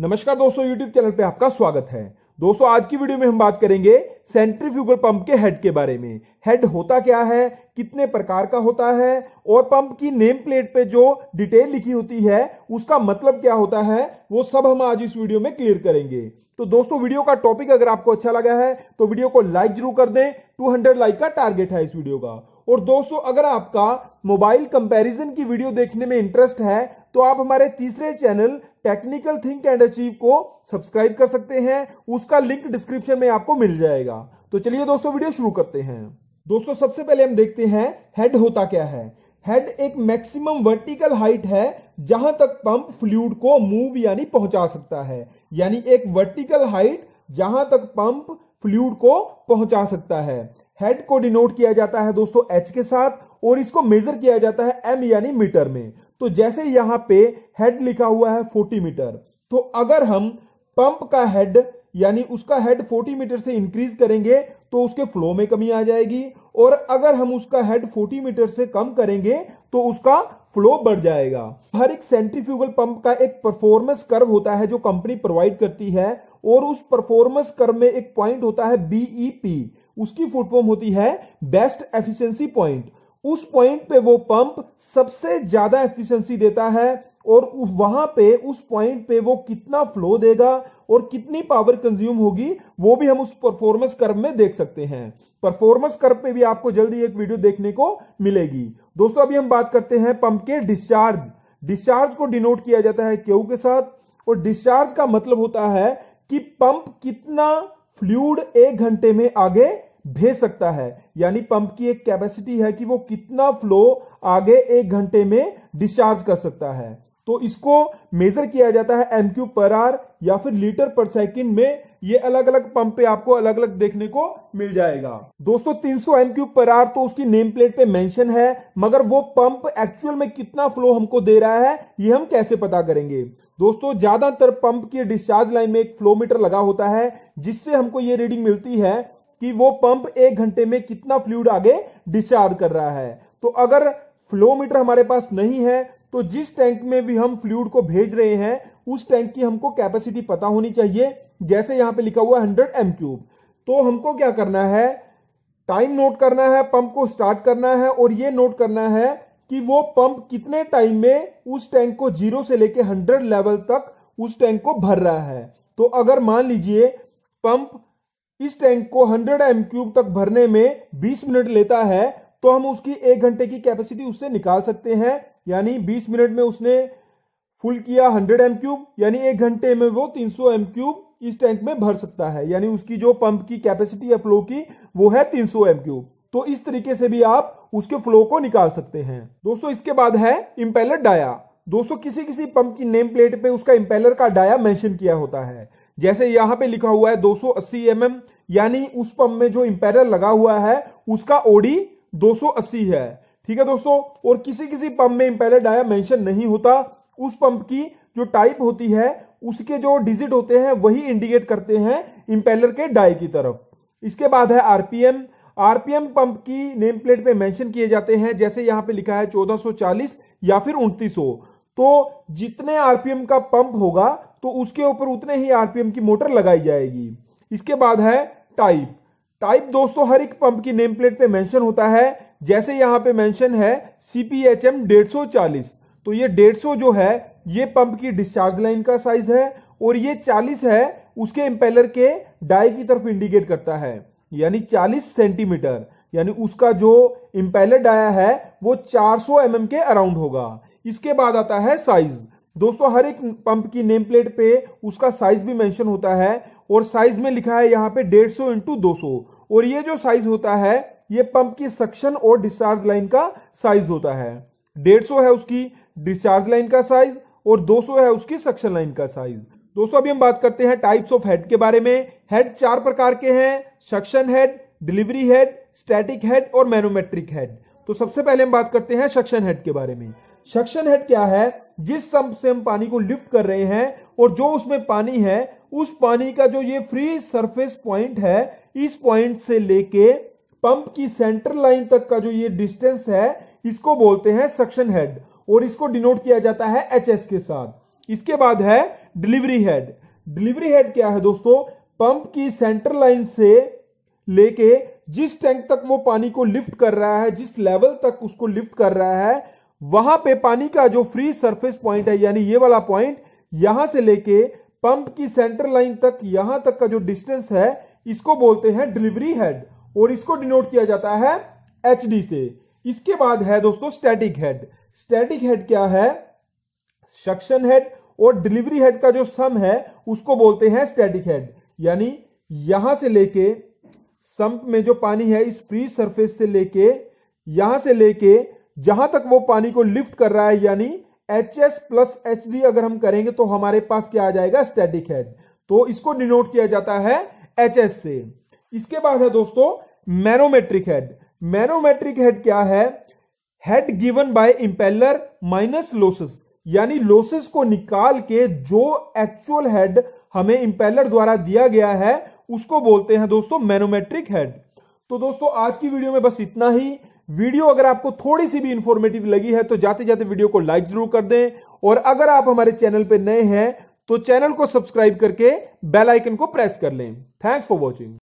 नमस्कार दोस्तों YouTube channel पे आपका स्वागत है दोस्तों आज की वीडियो में हम बात करेंगे सेंट्रीफ्यूगल पंप के हेड के बारे में हेड होता क्या है कितने प्रकार का होता है और पंप की नेम प्लेट पे जो डिटेल लिखी होती है उसका मतलब क्या होता है वो सब हम आज इस वीडियो में क्लियर करेंगे तो दोस्तों वीडियो का टॉपिक अगर आपको अच्छा लगा है तो वीडियो को लाइक जरूर कर दें टू लाइक का टारगेट है इस वीडियो का और दोस्तों अगर आपका मोबाइल कंपेरिजन की वीडियो देखने में इंटरेस्ट है तो आप हमारे तीसरे channel technical think and achieve को सब्सक्राइब कर सकते हैं उसका लिंक डिस्क्रिप्शन में आपको मिल जाएगा तो चलिए दोस्तों वीडियो शुरू करते हैं दोस्तों सबसे पहले हम देखते हैं हेड होता क्या है हेड एक मैक्सिमम वर्टिकल हाइट है जहां तक पंप फ्लूड को मूव यानी पहुंचा सकता है यानी एक वर्टिकल हाइट जहां तक पंप फ्लूड को पहुंचा सकता है हेड को डिनोट किया जाता है दोस्तों एच के साथ और इसको मेजर किया जाता है एम यानी मीटर में तो जैसे यहां पे हेड लिखा हुआ है 40 मीटर तो अगर हम पंप का हेड यानी उसका हेड 40 मीटर से इंक्रीज करेंगे तो उसके फ्लो में कमी आ जाएगी और अगर हम उसका हेड 40 मीटर से कम करेंगे तो उसका फ्लो बढ़ जाएगा हर एक सेंट्रीफ्यूगल पंप का एक परफॉर्मेंस कर्व होता है जो कंपनी प्रोवाइड करती है और उस परफॉर्मेंस कर्व में एक पॉइंट होता है बीईपी e उसकी फुल फॉर्म होती है बेस्ट एफिशिएंसी पॉइंट उस पॉइंट पे वो पंप सबसे ज्यादा एफिशिएंसी देता है और वहां पे उस पॉइंट पे वो कितना फ्लो देगा और कितनी पावर कंज्यूम होगी वो भी हम उस परफॉर्मेंस कर्व में देख सकते हैं परफॉर्मेंस कर्व पे भी आपको जल्दी एक वीडियो देखने को मिलेगी दोस्तों अभी हम बात करते हैं पंप के डिस्चार्ज डिस्चार्ज को डिनोट किया जाता है क्यू के साथ और डिस्चार्ज का मतलब होता है कि पंप कितना फ्लूड एक घंटे में आगे भेज सकता है यानी पंप की एक कैपेसिटी है कि वो कितना फ्लो आगे एक घंटे में डिस्चार्ज कर सकता है तो इसको मेजर किया जाता है एमक्यू पर आर या फिर लीटर पर सेकंड में ये अलग अलग पंप पे आपको अलग अलग देखने को मिल जाएगा दोस्तों 300 सौ एमक्यू पर आर तो उसकी नेम प्लेट पे मेंशन है मगर वो पंप एक्चुअल में कितना फ्लो हमको दे रहा है ये हम कैसे पता करेंगे दोस्तों ज्यादातर पंप की डिस्चार्ज लाइन में एक फ्लो मीटर लगा होता है जिससे हमको ये रीडिंग मिलती है कि वो पंप एक घंटे में कितना फ्लूड आगे डिस्चार्ज कर रहा है तो अगर फ्लो मीटर हमारे पास नहीं है तो जिस टैंक में भी हम फ्लूड को भेज रहे हैं उस टैंक की हमको कैपेसिटी पता होनी चाहिए जैसे यहां पे लिखा हुआ हंड्रेड एम क्यूब तो हमको क्या करना है टाइम नोट करना है पंप को स्टार्ट करना है और ये नोट करना है कि वो पंप कितने टाइम में उस टैंक को जीरो से लेके हंड्रेड लेवल तक उस टैंक को भर रहा है तो अगर मान लीजिए पंप इस टैंक को 100 एम क्यूब तक भरने में 20 मिनट लेता है तो हम उसकी एक घंटे की कैपेसिटी उससे निकाल सकते हैं यानी 20 मिनट में उसने फुल किया 100 एम क्यूब यानी एक घंटे में वो 300 एम क्यूब इस टैंक में भर सकता है यानी उसकी जो पंप की कैपेसिटी है फ्लो की वो है तीन एम क्यूब तो इस तरीके से भी आप उसके फ्लो को निकाल सकते हैं दोस्तों इसके बाद है इम्पेलर डाया दोस्तों किसी किसी पंप की नेम प्लेट पे उसका इम्पेलर का डाया मेंशन किया होता है जैसे यहां पे लिखा हुआ है 280 mm यानी उस पंप में जो इंपेरर लगा हुआ है उसका ओडी 280 है ठीक है दोस्तों और किसी किसी पंप में इंपेलर डाया मेंशन नहीं होता उस पंप की जो टाइप होती है उसके जो डिजिट होते हैं वही इंडिकेट करते हैं इंपेलर के डाई की तरफ इसके बाद है आरपीएम आरपीएम पंप की नेम प्लेट पे मेंशन किए जाते हैं जैसे यहां पे लिखा है 1440 या फिर 2900 तो जितने आरपीएम का पंप होगा तो उसके ऊपर उतने ही आरपीएम की मोटर लगाई जाएगी इसके बाद है टाइप टाइप दोस्तों हर एक पंप की नेम प्लेट पे मेंशन होता है जैसे यहाँ पे मेंशन है सीपीएचएम 150 तो ये 150 जो है ये पंप की डिस्चार्ज लाइन का साइज है और ये 40 है उसके इम्पेलर के डाई की तरफ इंडिकेट करता है यानी 40 सेंटीमीटर यानी उसका जो इम्पेलर डाया है वो 400 सौ mm के अराउंड होगा इसके बाद आता है साइज दोस्तों हर एक पंप की नेम प्लेट पे उसका साइज भी मेंशन होता है और साइज में लिखा है यहाँ पे डेढ़ सौ इंटू दो सौ और ये जो साइज होता है ये पंप की सक्शन और डिस्चार्ज लाइन का साइज होता है डेढ़ सौ है उसकी डिस्चार्ज लाइन का साइज और 200 है उसकी सक्शन लाइन का साइज दोस्तों अभी हम बात करते हैं टाइप्स ऑफ हेड के बारे में हेड चार प्रकार के हैं suction head delivery head static head और मैनोमेट्रिक हेड तो सबसे पहले हम बात करते हैं सक्शन हेड के बारे में सक्शन हेड क्या है जिस सम्प से हम पानी को लिफ्ट कर रहे हैं और जो उसमें पानी है उस पानी का जो ये फ्री सरफेस पॉइंट है इस पॉइंट से लेके पंप की सेंटर लाइन तक का जो ये डिस्टेंस है इसको बोलते हैं सक्शन हेड और इसको डिनोट किया जाता है एच के साथ इसके बाद है डिलीवरी हेड डिलीवरी हेड क्या है दोस्तों पंप की सेंटर लाइन से लेके जिस टैंक तक वो पानी को लिफ्ट कर रहा है जिस लेवल तक उसको लिफ्ट कर रहा है वहां पे पानी का जो फ्री सरफेस पॉइंट है यानी ये वाला पॉइंट यहां से लेके पंप की सेंटर लाइन तक यहां तक का जो डिस्टेंस है इसको बोलते हैं डिलीवरी हेड और इसको डिनोट किया जाता है एच से इसके बाद है दोस्तों स्टैटिक हेड स्टैटिक हेड क्या है सक्शन हेड और डिलीवरी हेड का जो सम है उसको बोलते हैं स्टैटिक हेड यानी यहां से लेके सम्प में जो पानी है इस फ्री सरफेस से लेके यहां से लेके जहां तक वो पानी को लिफ्ट कर रहा है यानी H S plus H D अगर हम करेंगे तो हमारे पास क्या आ जाएगा स्टैटिक हेड तो इसको डिनोट किया जाता है एच एस से इसके बाद है दोस्तों मैनोमेट्रिक हेड मैनोमेट्रिक हेड क्या है head given by impeller minus losses यानी लोसेस को निकाल के जो एक्चुअल हेड हमें इंपेलर द्वारा दिया गया है उसको बोलते हैं दोस्तों मैनोमेट्रिक हेड तो दोस्तों आज की वीडियो में बस इतना ही वीडियो अगर आपको थोड़ी सी भी इंफॉर्मेटिव लगी है तो जाते जाते वीडियो को लाइक जरूर कर दें और अगर आप हमारे चैनल पर नए हैं तो चैनल को सब्सक्राइब करके बेल आइकन को प्रेस कर लें थैंक्स फॉर वॉचिंग